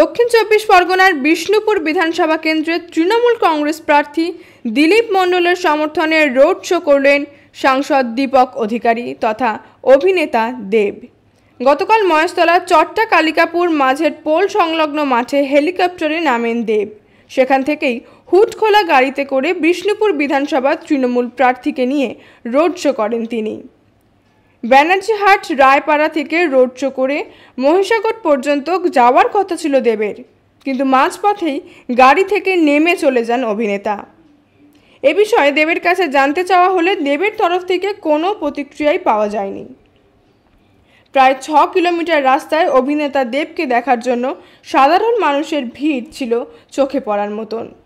দক্ষিণ চব্বিশ পরগনার বিষ্ণুপুর বিধানসভা কেন্দ্রের তৃণমূল কংগ্রেস প্রার্থী দিলীপ মণ্ডলের সমর্থনে রোড শো করলেন সাংসদ দীপক অধিকারী তথা অভিনেতা দেব গতকাল ময়স্তলা চট্টা কালিকাপুর মাঝের পোল সংলগ্ন মাঠে হেলিকপ্টারে নামেন দেব সেখান থেকেই হুটখোলা গাড়িতে করে বিষ্ণুপুর বিধানসভার তৃণমূল প্রার্থীকে নিয়ে রোড শো করেন তিনি ব্যানার্জিহাট রায়পাড়া থেকে রোড শো করে মহিষাকোট পর্যন্ত যাওয়ার কথা ছিল দেবের কিন্তু মাঝপথেই গাড়ি থেকে নেমে চলে যান অভিনেতা এ বিষয়ে দেবের কাছে জানতে চাওয়া হলে দেবের তরফ থেকে কোনো প্রতিক্রিয়াই পাওয়া যায়নি প্রায় ছ কিলোমিটার রাস্তায় অভিনেতা দেবকে দেখার জন্য সাধারণ মানুষের ভিড় ছিল চোখে পড়ার মতন